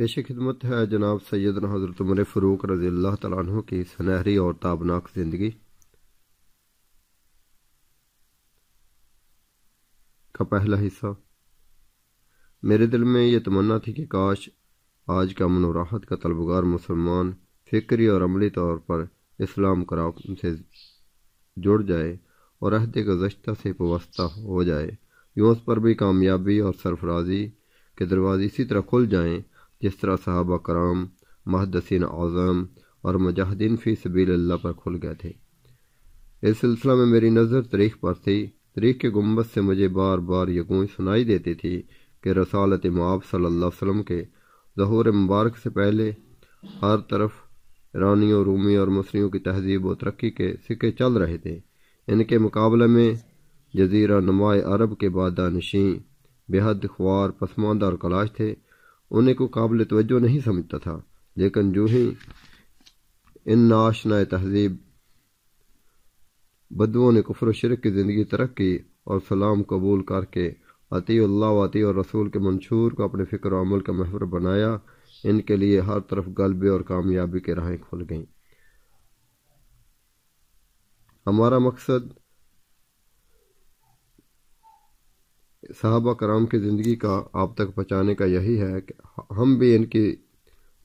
पेश खिदमत है जनाब सैदन हज़रत उमर फ़रूक रज़ी अल्लाह तु की सुनहरी और ताबनाक ज़िंदगी का पहला हिस्सा मेरे दिल में यह तमन्ना थी कि काश आज का अमन राहत का तलबगार मुसलमान फ़िक्री और अमली तौर पर इस्लाम कराम से जुड़ जाए और अहद गुजशत से वास्ता हो जाए यूं उस पर भी कामयाबी और सरफराजी के दरवाजे इसी तरह खुल जाएं जिस तरह साहब कराम महदसिन आज़म और मुजाहिदीन फ़ी सबील अल्लाह पर खुल गए थे इस सिलसिला में मेरी नज़र तारीख पर थी तारीख के गुम्बद से मुझे बार बार ये गूंज सुनाई देती थी कि रसालत माब सल्ला वसलम के जहूर मुबारक से पहले हर तरफ ईरानियों रूमी और मसरियों की तहजीब व तरक्की के सिक्के चल रहे थे इनके मुकाबले में जजीरा नुमाए अरब के बाद नशी बेहद ख्वार पसमानदा और कलाश थे उन्हें को काबिल तवज्जो नहीं समझता था लेकिन जो ही इन नाशना तहजीब बदुओं ने कुफर शिरक की ज़िंदगी तरक् की और सलाम कबूल करके अति अल्लाह और रसूल के मंशूर को अपने फ़िक्र अमल का महवर बनाया इनके लिए हर तरफ गलबे और कामयाबी की राहें खुल गईं हमारा मकसद साहबा कराम की ज़िंदगी का आप तक पहुँचाने का यही है कि हम भी इनकी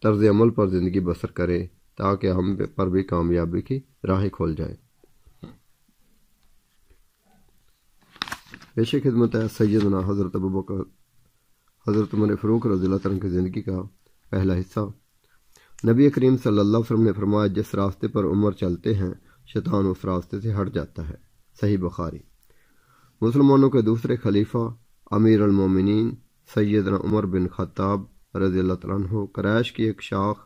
तर्ज अमल पर ज़िंदगी बसर करें ताकि हम पर भी कामयाबी की राहें खोल जाए पेशे खिदमत है सैदना हज़रत अबू बकर हज़रत उमर फ़रूक तरह की ज़िंदगी का पहला हिस्सा नबी करीम सल्ला वसम ने फरमाया जिस रास्ते पर उमर चलते हैं शैतान उस रास्ते से हट जाता है सही बुखारी मुसलमानों के दूसरे खलीफा अमीर अलमोमिन सैदना उमर बिन खत्ताब रजी तु क्रैश की एक शाख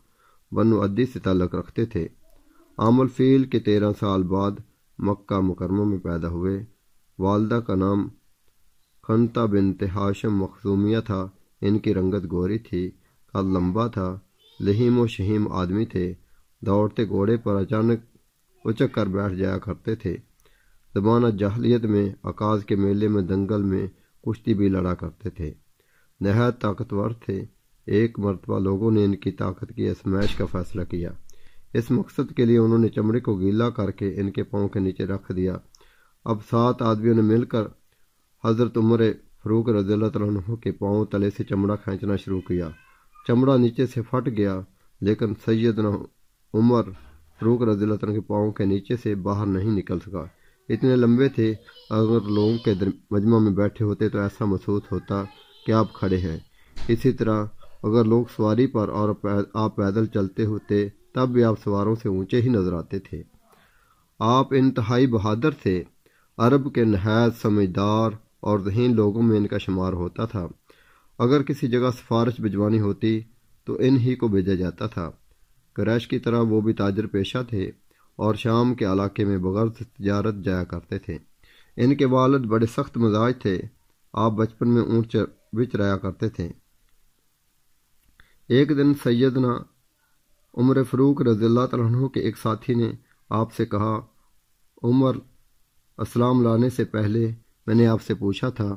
बनु अद्दी से ताल्लक रखते थे आमलफील के तेरह साल बाद मक्का मुकरमों में पैदा हुए वालदा का नाम खनता बिन तहाशम मखसूमिया था इनकी रंगत गोरी थी का लंबा था लहीम व शहीम आदमी थे दौड़ते घोड़े पर अचानक उचक कर बैठ जाया करते थे जमाना जहलीत में आकाश के मेले में दंगल में कुश्ती भी लड़ा करते थे नहायत ताकतवर थे एक मरतबा लोगों ने इनकी ताकत की आसमैश का फैसला किया इस मकसद के लिए उन्होंने चमड़े को गीला करके इनके पाँव के नीचे रख दिया अब सात आदमियों ने मिलकर हज़रत उम्र फरूक रजील्ला के पाँव तले से चमड़ा खींचना शुरू किया चमड़ा नीचे से फट गया लेकिन सैदना उमर फरूक रजील्ला के पाँव के नीचे से बाहर नहीं निकल सका इतने लंबे थे अगर लोगों के मजमा में बैठे होते तो ऐसा महसूस होता कि आप खड़े हैं इसी तरह अगर लोग सवारी पर और आप पैदल चलते होते तब भी आप सवारों से ऊंचे ही नजर आते थे आप इंतहाई बहादुर थे अरब के नहायत समझदार और जहीन लोगों में इनका शुमार होता था अगर किसी जगह सिफारश भिजवानी होती तो इन ही को भेजा जाता था क्रैश की तरह वो भी ताजर पेशा थे और शाम के इलाके में बगर्ज तजारत जाया करते थे इनके वालद बड़े सख्त मजाज थे आप बचपन में ऊँच बिच रहा करते थे एक दिन सैदना उम्र फ़रूक रजील्ला तह के एक साथी ने आपसे कहा उमर असलाम लाने से पहले मैंने आपसे पूछा था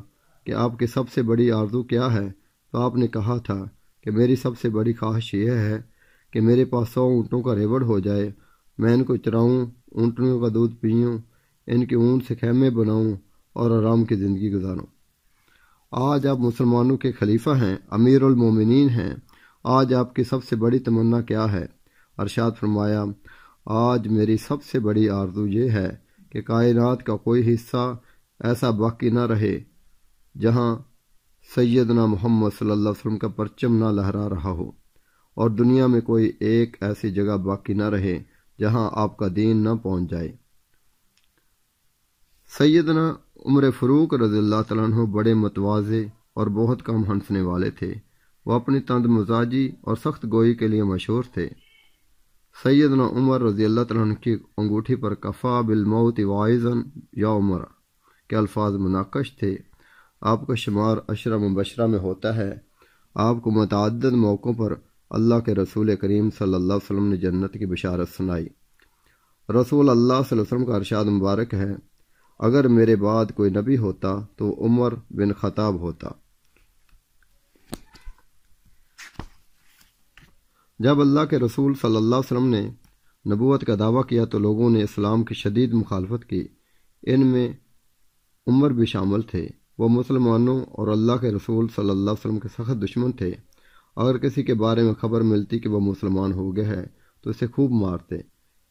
कि आपकी सबसे बड़ी आरजू क्या है तो आपने कहा था कि मेरी सबसे बड़ी ख्वाहिश यह है कि मेरे पास सौ ऊँटों का रेवड़ हो जाए मैं इनको चराऊँ ऊँटनियों का दूध पीऊँ इनके ऊँट से खेमे बनाऊँ और आराम की ज़िंदगी गुजारूँ आज आप मुसलमानों के खलीफा हैं अमीरमिन हैं आज आपकी सबसे बड़ी तमन्ना क्या है अरशाद फरमाया आज मेरी सबसे बड़ी आरजू ये है कि कायनात का कोई हिस्सा ऐसा बाकी ना रहे जहाँ सैदना मोहम्मद सल्लल्लाहु अलैहि वसल्लम का परचम ना लहरा रहा हो और दुनिया में कोई एक ऐसी जगह बाकी ना रहे जहां आपका दीन न पहुंच जाए सैदना उम्र फ़रूक रजील्ला तु बड़े मतवाज़े और बहुत कम हंसने वाले थे वह अपनी तंद मजाजी और सख्त गोई के लिए मशहूर थे सैदना उमर रजी अल्लाह तन की अंगूठी पर कफ़ा बिलमौत वाइजन या उमर के अल्फाज मुनाकश थे आपका शुमार अशरम मुबशरा में होता है आपको मतदद मौक़ों पर अल्लाह के रसूल करीम सल्ला वसम वसल्लम ने जन्नत की बशारत सुनाई रसूल अल्लाह वसम का अरशाद मुबारक है अगर मेरे बाद कोई नबी होता तो उमर बिन खताब होता जब अल्लाह के रसूल सल्ला अलैहि ने नबूत का दावा किया तो लोगों ने इस्लाम की शदीद मुखालफत की इनमें उमर भी शामिल थे वह मुसलमानों और अल्लाह के रसूल सल्ला अलैहि के सख्त दुश्मन थे अगर किसी के बारे में खबर मिलती कि वह मुसलमान हो गए हैं तो इसे खूब मारते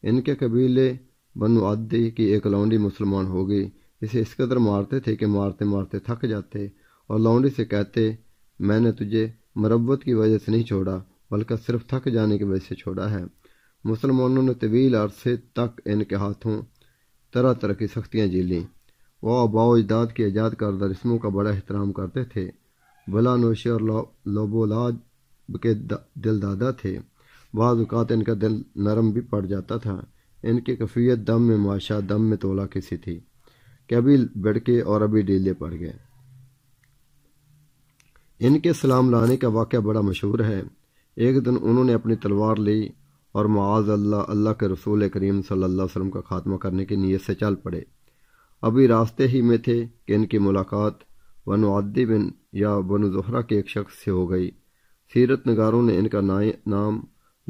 इनके कबीले बनु आदि की एक लौंडी मुसलमान हो गई इसे इस कदर मारते थे कि मारते मारते थक जाते और लौंडी से कहते मैंने तुझे मरबत की वजह से नहीं छोड़ा बल्कि सिर्फ थक जाने की वजह से छोड़ा है मुसलमानों ने तवील अरसे तक इनके हाथों तरह तरह की सख्तियाँ लीं वह आबाओ की ईजाद करदा रस्मों का बड़ा एहतराम करते थे बला नोशी और लो, लोबोलाज के दिलदादा थे बाद अवत इनका दिल नरम भी पड़ जाता था इनकी कफियत दम में माशा दम में तोला किसी थी कि अभी बड़के और अभी डीले पड़ गए इनके सलाम लाने का वाक़ बड़ा मशहूर है एक दिन उन्होंने अपनी तलवार ली और माज अल्लाह अल्लाह के रसूल करीम सल्ला वसलम वसल्लम का खात्मा करने की नीयत से चल पड़े अभी रास्ते ही में थे कि इनकी मुलाकात वनवादी आदि बिन या वन जहरा के एक शख्स से हो गई सीरत नगारों ने इनका नाम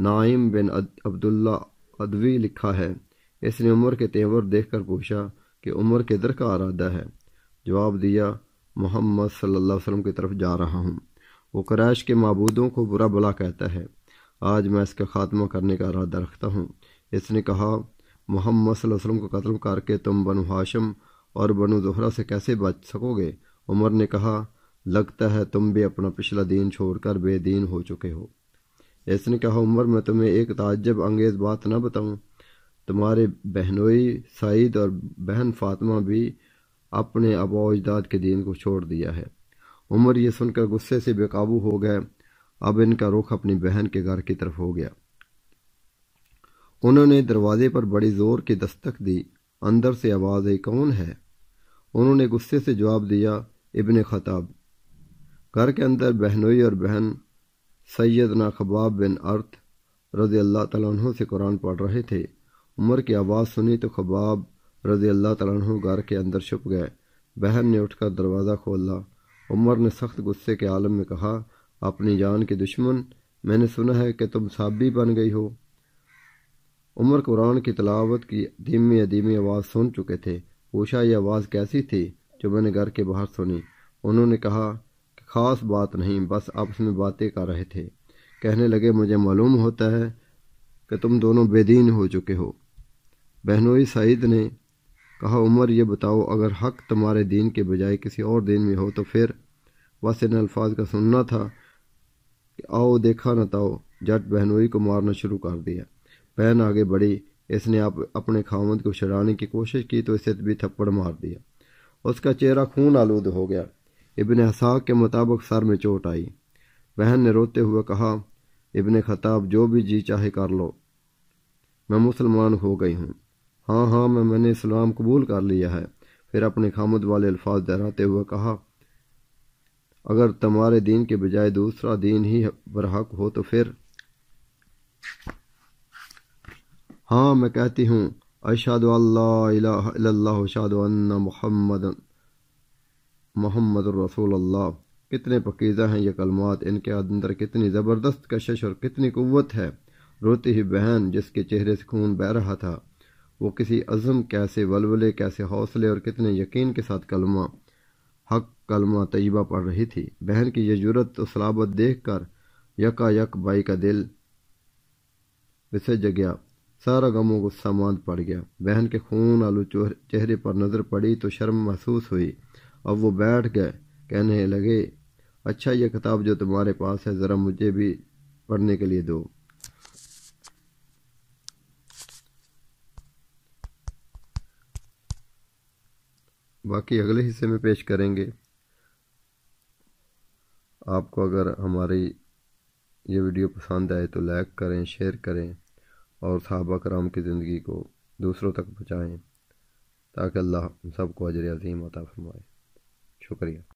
नाइम बिन अब्दुल्ला अदवी लिखा है इसने उमर के तेवर देखकर पूछा कि उमर के दर का अरादा है जवाब दिया मोहम्मद सल्लल्लाहु अलैहि वसल्लम की तरफ जा रहा हूँ वो क्रैश के मबूदों को बुरा भला कहता है आज मैं इसका खात्मा करने का इरादा रखता हूँ इसने कहा मोहम्मद वसल्लम को कत्ल करके तुम बनु हाशम और बनु जहरा से कैसे बच सकोगे उमर ने कहा लगता है तुम भी अपना पिछला दीन छोड़कर बेदीन हो चुके हो इसने कहा उमर मैं तुम्हें एक ताजब अंगेज बात न बताऊं तुम्हारे बहनोई सईद और बहन फातिमा भी अपने अबा के दीन को छोड़ दिया है उमर ये सुनकर गुस्से से बेकाबू हो गए अब इनका रुख अपनी बहन के घर की तरफ हो गया उन्होंने दरवाजे पर बड़ी जोर की दस्तक दी अंदर से आवाज़ आई कौन है उन्होंने गुस्से से जवाब दिया इबन खताब घर के अंदर बहनोई और बहन सैदना खबाब बिन अर्थ रज़ी अल्लाह तु से कुरान पढ़ रहे थे उमर की आवाज़ सुनी तो खबाब रज़ी अल्लाह तु घर के अंदर छुप गए बहन ने उठकर दरवाज़ा खोला उमर ने सख्त गुस्से के आलम में कहा अपनी जान के दुश्मन मैंने सुना है कि तुम साबी बन गई हो उमर कुरान की तलावत की धीमी अधीमी आवाज़ सुन चुके थे पूछा यह आवाज़ कैसी थी जो मैंने घर के बाहर सुनी उन्होंने कहा खास बात नहीं बस आपस में बातें कर रहे थे कहने लगे मुझे मालूम होता है कि तुम दोनों बेदीन हो चुके हो बहनोई सईद ने कहा उमर ये बताओ अगर हक तुम्हारे दीन के बजाय किसी और दीन में हो तो फिर बस इन अल्फाज का सुनना था कि आओ देखा न ताओ जट बहनोई को मारना शुरू कर दिया बहन आगे बढ़ी इसने आप अपने खामद को छड़ाने की कोशिश की तो इसे भी थप्पड़ मार दिया उसका चेहरा खून आलूद हो गया इबन हसाक के मुताबिक सर में चोट आई बहन ने रोते हुए कहा इबन खताब जो भी जी चाहे कर लो मैं मुसलमान हो गई हूँ हाँ हाँ मैं मैंने इस्लाम कबूल कर लिया है फिर अपने खामद वाले अल्फाज दोहराते हुए कहा अगर तुम्हारे दीन के बजाय दूसरा दीन ही बरहक हो तो फिर हाँ मैं कहती हूँ अशद अल्लाह शाद मोहम्मद मोहम्मद रसूलुल्लाह कितने पकीज़ा हैं ये कलमात इनके अंदर कितनी ज़बरदस्त कशिश और कितनी कुत है रोती ही बहन जिसके चेहरे से खून बह रहा था वो किसी अज़म कैसे वलवले कैसे हौसले और कितने यकीन के साथ कलमा हक कलमा तयबा पढ़ रही थी बहन की ये जरूरत तो सलाबत देख कर यका यक बाई का दिल विसज गया सारा गमों गुस्सा मांद पड़ गया बहन के खून आलू चेहरे पर नज़र पड़ी तो शर्म महसूस हुई अब वो बैठ गए कहने लगे अच्छा ये किताब जो तुम्हारे पास है ज़रा मुझे भी पढ़ने के लिए दो बाकी अगले हिस्से में पेश करेंगे आपको अगर हमारी ये वीडियो पसंद आए तो लाइक करें शेयर करें और सहाबा कराम की ज़िंदगी को दूसरों तक पहुँचाएँ ताकि अल्लाह हम सबको अजर अजीम अता फरमाए superior.